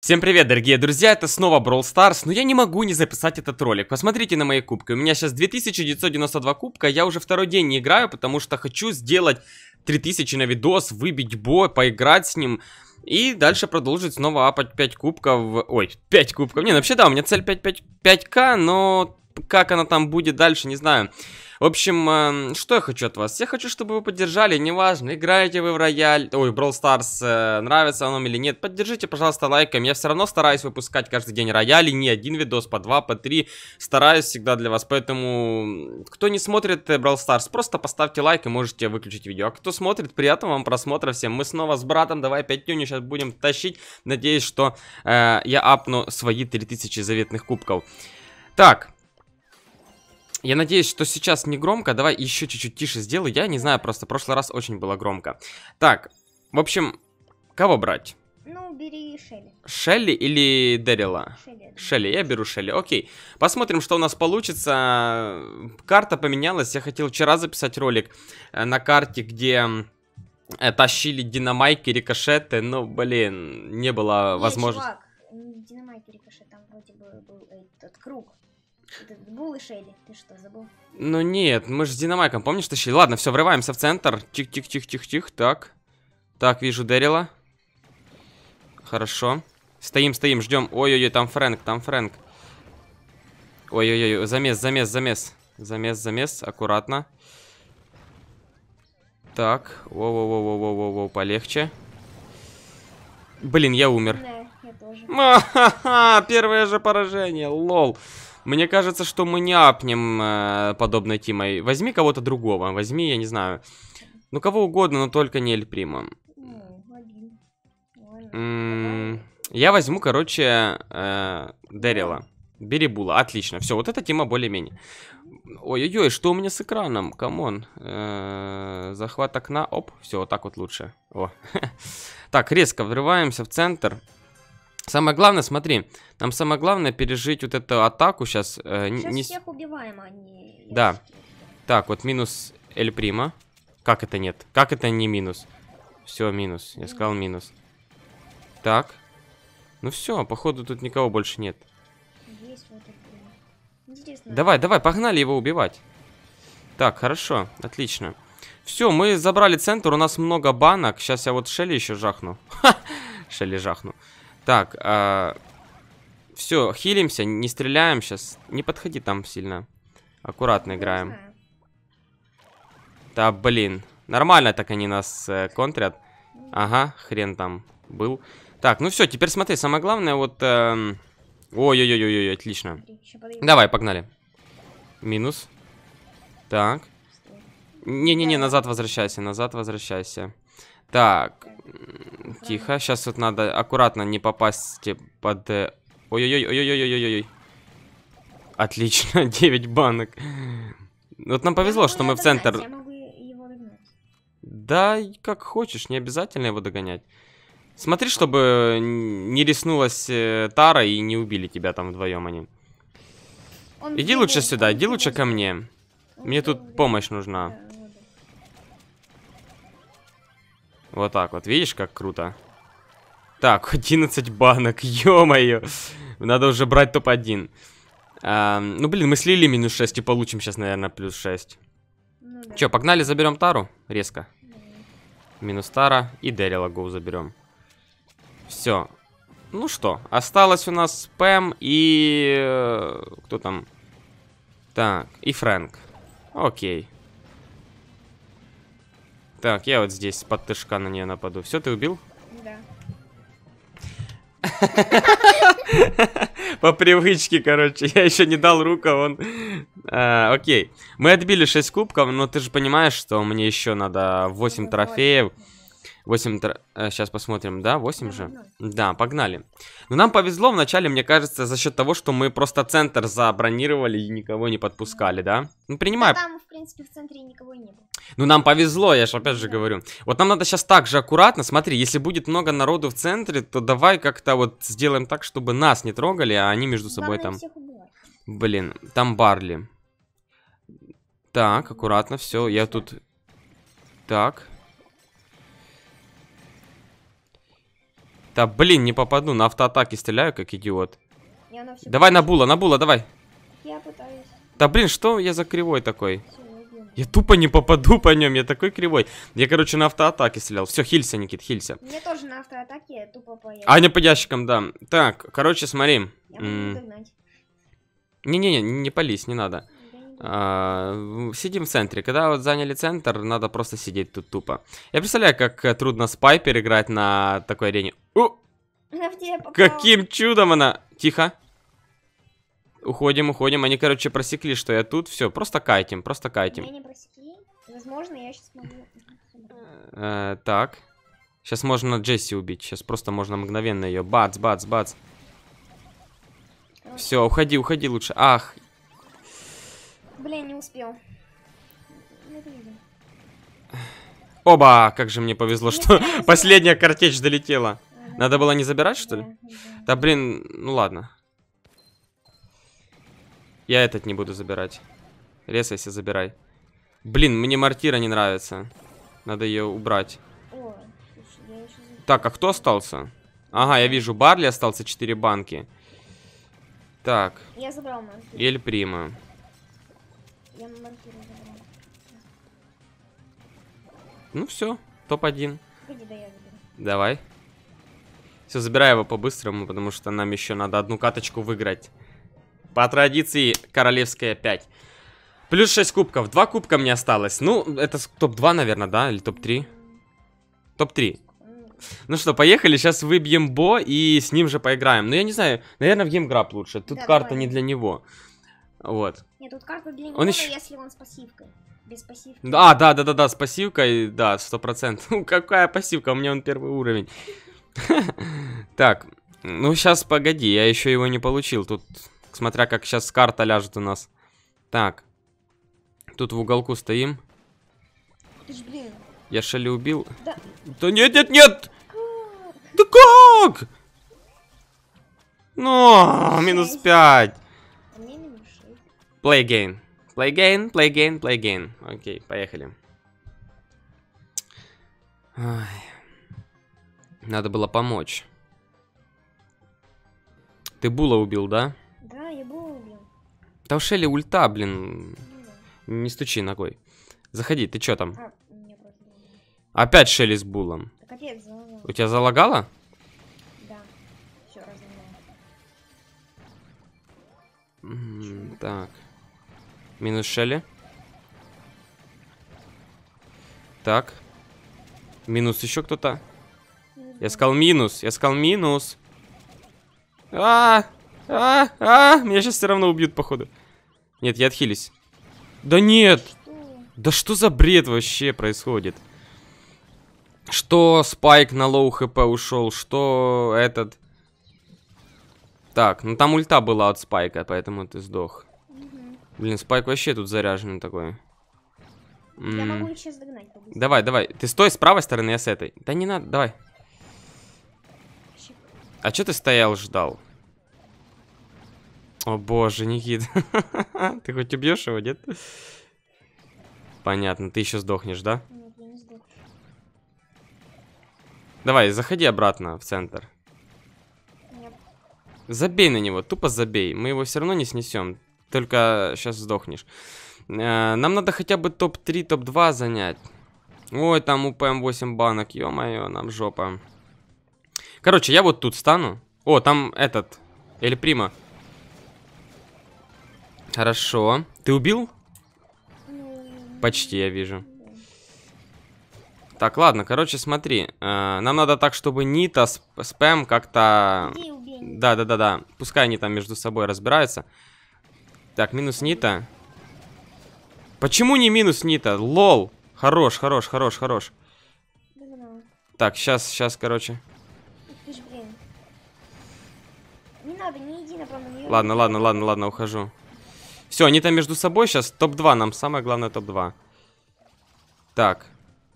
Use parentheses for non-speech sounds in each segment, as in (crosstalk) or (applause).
Всем привет, дорогие друзья, это снова Brawl Stars, но я не могу не записать этот ролик. Посмотрите на мои кубки, у меня сейчас 2992 кубка, я уже второй день не играю, потому что хочу сделать 3000 на видос, выбить бой, поиграть с ним... И дальше продолжить снова апать 5 кубков. Ой, 5 кубков. Не, ну вообще да, у меня цель 5, 5, 5к, но как она там будет дальше, не знаю. В общем, эм, что я хочу от вас? Я хочу, чтобы вы поддержали, неважно, играете вы в рояль, ой, Brawl Stars, э, нравится оно или нет, поддержите, пожалуйста, лайком. Я все равно стараюсь выпускать каждый день рояли, не один видос, по два, по три, стараюсь всегда для вас. Поэтому, кто не смотрит э, Brawl Stars, просто поставьте лайк и можете выключить видео. А кто смотрит, приятного вам просмотра всем. Мы снова с братом, давай пятюню сейчас будем тащить. Надеюсь, что э, я апну свои 3000 заветных кубков. Так, я надеюсь, что сейчас не громко. Давай еще чуть-чуть тише сделаю. Я не знаю, просто в прошлый раз очень было громко. Так, в общем, кого брать? Ну, бери Шелли. Шелли или Дэрила? Шелли. Шелли, я беру Шелли. Окей. Посмотрим, что у нас получится. Карта поменялась. Я хотел вчера записать ролик э, на карте, где э, тащили динамайки, рикошеты. Но, ну, блин, не было возможности. Нет, динамайки, рикошеты, там вроде бы был этот круг. Булл и Шелли, ты что, забыл? Ну нет, мы же с Динамайком, помнишь, тащили? Ладно, все, врываемся в центр. Тих-тих-тих-тих-тих, так. Так, вижу Дэрила. Хорошо. Стоим, стоим, ждем. Ой-ой-ой, там Фрэнк, там Фрэнк. Ой-ой-ой, замес, замес, замес. Замес, замес, аккуратно. Так, воу-воу-воу-воу-воу-воу, полегче. Блин, я умер. Да, я тоже. А -ха -ха, первое же поражение, лол. Мне кажется, что мы не апнем э, подобной Тимой. Возьми кого-то другого. Возьми, я не знаю. Ну, кого угодно, но только не Эль Прима. Я возьму, короче, э, Дэрила. Бери Була, отлично. Все, вот эта тема более-менее. Ой-ой-ой, что у меня с экраном? Камон. Э -э захват окна. Оп, все, вот так вот лучше. О. (laughs) так, резко врываемся в центр. Самое главное, смотри, нам самое главное пережить вот эту атаку сейчас. Э, сейчас не... всех убиваем, а не... Да. Так, вот минус Эль Прима. Как это нет? Как это не минус? Все, минус. Я сказал минус. Так. Ну все, походу тут никого больше нет. Есть вот Интересно. Давай, давай, погнали его убивать. Так, хорошо, отлично. Все, мы забрали центр, у нас много банок. Сейчас я вот Шелли еще жахну. (laughs) Ха! Шелли жахну. Так, а... все, хилимся, не стреляем сейчас. Не подходи там сильно. Аккуратно играем. Да, блин. Нормально так они нас э, контрят. Ага, хрен там был. Так, ну все, теперь смотри, самое главное, вот... Эм, Ой-ой-ой-ой, э... Ой -ой -ой отлично. Давай, погнали. Минус. Так. Не-не-не, назад возвращайся, назад возвращайся. Так, Тихо, сейчас вот надо аккуратно не попасть типа, под... Ой-ой-ой-ой-ой-ой-ой-ой. Э, Отлично, 9 (laughs) банок. Вот нам повезло, что мы в центр... Да, как хочешь, не обязательно его догонять. Смотри, чтобы не риснулась э, Тара и не убили тебя там вдвоем они. Иди лучше сюда, иди лучше ко мне. Мне тут помощь нужна. Вот так вот. Видишь, как круто? Так, 11 (laughs) банок, ё-моё. Надо уже брать топ-1. А, ну, блин, мы слили минус 6 и получим сейчас, наверное, плюс 6. Ну, да. Чё, погнали заберем Тару резко? Да. Минус Тара и Дэрила Гоу заберем. Все. Ну что, осталось у нас Пэм и... Э, кто там? Так, и Фрэнк. Окей. Так, я вот здесь под тышка на нее нападу. Все, ты убил? Да. (laughs) По привычке, короче. Я еще не дал руку, а он... Э, окей. Мы отбили 6 кубков, но ты же понимаешь, что мне еще надо 8 трофеев. 8, сейчас э, посмотрим, да, 8 же? Да, погнали. Но ну, нам повезло вначале, мне кажется, за счет того, что мы просто центр забронировали и никого не подпускали, да? Ну, принимай. там, в принципе, в центре никого не было. Ну, нам повезло, я же опять же да. говорю. Вот нам надо сейчас так же аккуратно, смотри, если будет много народу в центре, то давай как-то вот сделаем так, чтобы нас не трогали, а они между собой Главное там... Блин, там Барли. Так, аккуратно, все, я тут... Так... Да блин, не попаду, на автоатаке стреляю, как идиот. Я на давай на була, на була, давай. Я пытаюсь. Да блин, что я за кривой такой? Я тупо не попаду по нем, я такой кривой. Я, короче, на автоатаке стрелял. Все, хилься, Никит, хилься. Мне тоже на автоатаке я тупо по Аня по ящикам, да. Так, короче, смотри. Не-не-не, не пались, не надо. А, сидим в центре. Когда вот заняли центр, надо просто сидеть тут тупо. Я представляю, как э, трудно Спайпер играть на такой арене. Она в тебя попала. Каким чудом она? Тихо. Уходим, уходим. Они, короче, просекли, что я тут. Все, просто кайтим, просто кайтим. Меня не просекли. Возможно, я сейчас могу... Э, так. Сейчас можно Джесси убить. Сейчас просто можно мгновенно ее. Бац, бац, бац. Все, уходи, уходи лучше. Ах. Блин, не успел. Оба, как же мне повезло, что (laughs) последняя картечь долетела. Надо было не забирать, что ли? Да, блин, ну ладно. Я этот не буду забирать. Резайся, забирай. Блин, мне мортира не нравится. Надо ее убрать. Так, а кто остался? Ага, я вижу, Барли остался 4 банки. Так. Я забрал мортиру. Эль Прима. Я мортиру забрал. Ну все, топ-1. Давай. Все, забираю его по-быстрому, потому что нам еще надо одну каточку выиграть. По традиции, королевская 5. Плюс 6 кубков. Два кубка мне осталось. Ну, это топ-2, наверное, да? Или топ-3? Топ-3. Ну что, поехали, сейчас выбьем Бо и с ним же поиграем. Ну, я не знаю, наверное, в геймграб лучше. Тут да, карта давай. не для него. Вот. Нет, тут карта для него, он еще... если он с пассивкой. Без пассивки. Да, да, да, да, да, с пассивкой, да, сто процентов. (laughs) Ну, какая пассивка, у меня он первый уровень. Так, ну сейчас погоди, я еще его не получил. Тут, смотря как сейчас карта ляжет у нас. Так, тут в уголку стоим. Я Шелли убил. Да. нет, нет, нет! Да как? Ну, минус 5. А play game, Play game, play game, play game. Окей, поехали. Ой. Надо было помочь. Ты Була убил, да? Да, я Була убил. Там ульта, блин. Да. Не стучи ногой. Заходи, ты чё там? А, Опять Шелли с Булом. Да, капец, У тебя залагало? Да. Всё, разумно. Так. Минус Шелли. Так. Минус еще кто-то. Я сказал минус, я сказал минус. А, а, а, меня сейчас все равно убьют, походу. Нет, я отхились. Да нет. Да что за бред вообще происходит? Что Спайк на лоу хп ушел, что этот... Так, ну там ульта была от Спайка, поэтому ты сдох. Блин, Спайк вообще тут заряженный такой. Я могу сейчас догнать. Давай, давай. Ты стой с правой стороны, я с этой. Да не надо, давай. А что ты стоял, ждал? О боже, Никит. (laughs) ты хоть убьешь его, нет? Понятно, ты еще сдохнешь, да? Давай, заходи обратно в центр. Нет. Забей на него, тупо забей. Мы его все равно не снесем. Только сейчас сдохнешь. Э, нам надо хотя бы топ-3, топ-2 занять. Ой, там УПМ ПМ 8 банок, ё-моё, нам жопа. Короче, я вот тут стану. О, там этот. Эль Прима. Хорошо. Ты убил? Почти, я вижу. Так, ладно, короче, смотри. Э, нам надо так, чтобы Нита, сп Спэм как-то... Да-да-да-да. Пускай они там между собой разбираются. Так, минус Нита. Почему не минус Нита? Лол. Хорош, хорош, хорош, хорош. Ну. Так, сейчас, сейчас, короче. Ладно, ладно, ладно, ладно, ухожу. Все, они там между собой сейчас. Топ-2 нам, самое главное, топ-2. Так.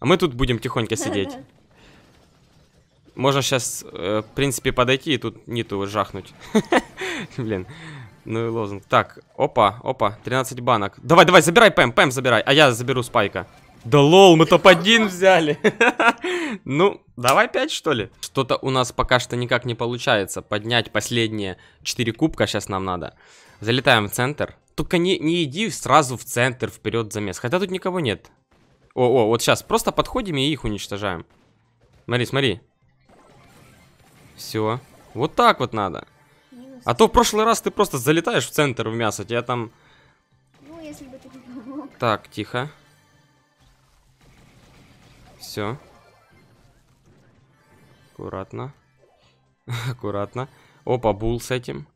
А мы тут будем тихонько (laughs) сидеть. Можно сейчас, э, в принципе, подойти и тут ниту жахнуть. (laughs) Блин. Ну и лозунг. Так, опа, опа, 13 банок. Давай, давай, забирай Пэм, Пэм забирай, а я заберу Спайка. Да лол, мы топ-1 взяли. (laughs) ну, давай 5 что ли? Что-то у нас пока что никак не получается. Поднять последние 4 кубка сейчас нам надо. Залетаем в центр. Только не, не иди сразу в центр, вперед замес. Хотя тут никого нет. О, о, вот сейчас просто подходим и их уничтожаем. Смотри, смотри. Все. Вот так вот надо. А то в прошлый раз ты просто залетаешь в центр в мясо, тебя там... Ну, если бы ты не помог. Так, тихо. Все. Аккуратно. (laughs) Аккуратно. Опа, бул с этим.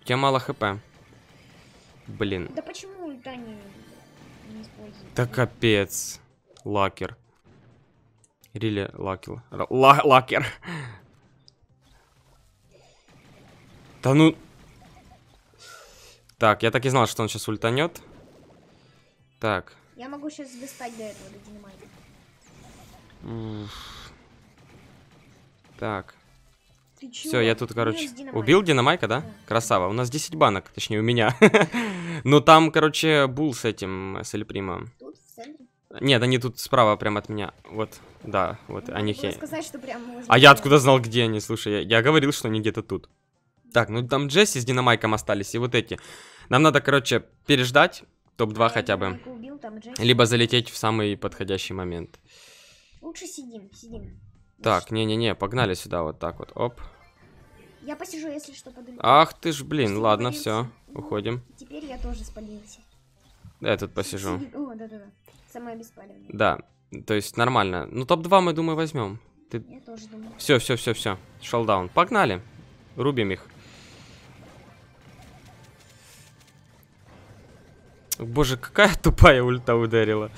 У тебя мало хп. Блин. Да почему ульта не, не Да капец. Лакер. Рили лакер. Ла лакер. Да ну... Так, я так и знал, что он сейчас ультанет. Так. Я могу сейчас достать до этого, до динамайта. Так. Все, я тут, короче, Динамайк. убил Динамайка, да? да? Красава. У нас 10 банок, точнее, у меня. (laughs) Но ну, там, короче, Бул с этим, с Эль Нет, они тут справа прям от меня. Вот, да, вот ну, они... Хе... А я откуда знал, где они? Слушай, я, я говорил, что они где-то тут. Так, ну там Джесси с Динамайком остались и вот эти. Нам надо, короче, переждать топ-2 хотя бы. Убил, Либо залететь в самый подходящий момент. Лучше сидим, сидим. Так, не-не-не, погнали сюда вот так вот, оп. Я посижу, если что, подумаю. Ах ты ж, блин, Просто ладно, все, уходим. Теперь я тоже спалился. Да, я тут посижу. О, да-да-да, самое беспалевное. Да, то есть нормально. Ну, топ-2 мы, думаю, возьмем. Ты... Я тоже думаю. Все, все, все, все, шалдаун. Погнали, рубим их. Боже, какая тупая ульта ударила.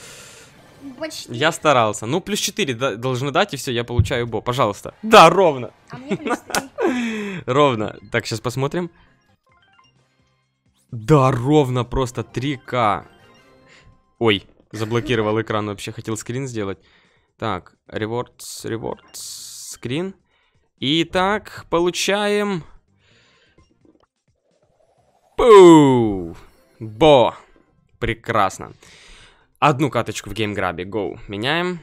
Почти. Я старался. Ну, плюс 4 должны дать, и все, я получаю бо. Пожалуйста. Да, ровно. А мне плюс 3. (laughs) ровно. Так, сейчас посмотрим. Да, ровно просто 3К. Ой, заблокировал экран. Вообще хотел скрин сделать. Так, rewards, rewards, скрин. Итак, получаем... Пу! Бо! Прекрасно. Одну каточку в геймграбе, go. Меняем.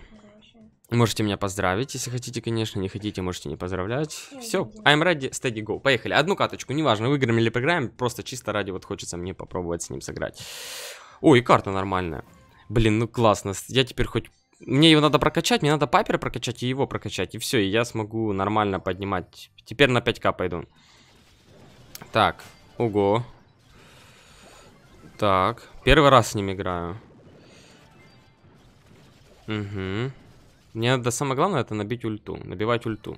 Можете меня поздравить, если хотите, конечно. Не хотите, можете не поздравлять. Все, I'm ready, steady, go. Поехали. Одну каточку, неважно, выиграем или проиграем. Просто чисто ради вот хочется мне попробовать с ним сыграть. Ой, карта нормальная. Блин, ну классно. Я теперь хоть... Мне его надо прокачать, мне надо папера прокачать и его прокачать. И все, и я смогу нормально поднимать. Теперь на 5к пойду. Так, уго. Так, первый раз с ним играю. Угу. Мне надо самое главное это набить ульту. Набивать ульту.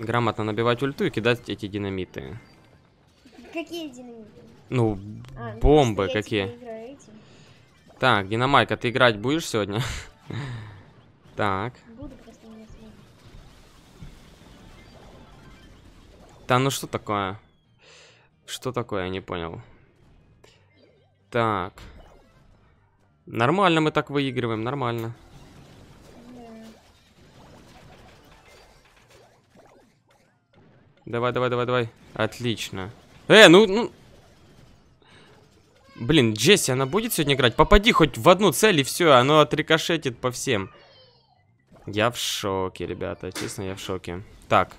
Грамотно набивать ульту и кидать эти динамиты. Какие динамиты? Ну, а, бомбы ну, какие. Играю, так, Динамайка, ты играть будешь сегодня? (laughs) так. Буду просто не Да ну что такое? Что такое, я не понял. Так. Нормально мы так выигрываем, нормально. Давай, давай, давай, давай. Отлично. Э, ну, ну... Блин, Джесси, она будет сегодня играть? Попади хоть в одну цель и все, оно отрикошетит по всем. Я в шоке, ребята, честно, я в шоке. Так.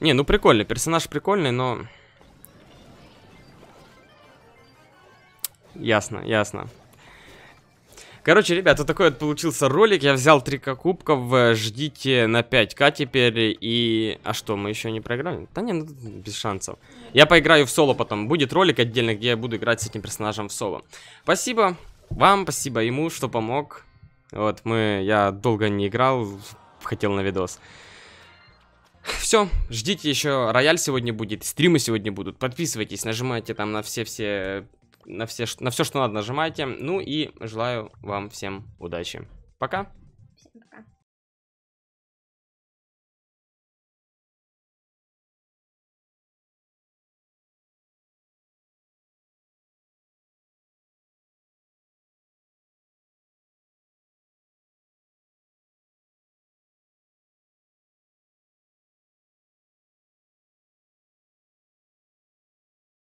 Не, ну прикольный, персонаж прикольный, но... Ясно, ясно. Короче, ребят, вот такой вот получился ролик. Я взял три кубков. Э, ждите на 5к теперь. И... А что, мы еще не проиграли? Да нет, ну, без шансов. Я поиграю в соло потом. Будет ролик отдельно, где я буду играть с этим персонажем в соло. Спасибо вам, спасибо ему, что помог. Вот, мы... Я долго не играл, хотел на видос. Все, ждите еще, рояль сегодня будет, стримы сегодня будут, подписывайтесь, нажимайте там на все-все на все, на все, что надо, нажимайте. Ну и желаю вам всем удачи. Пока. Всем пока.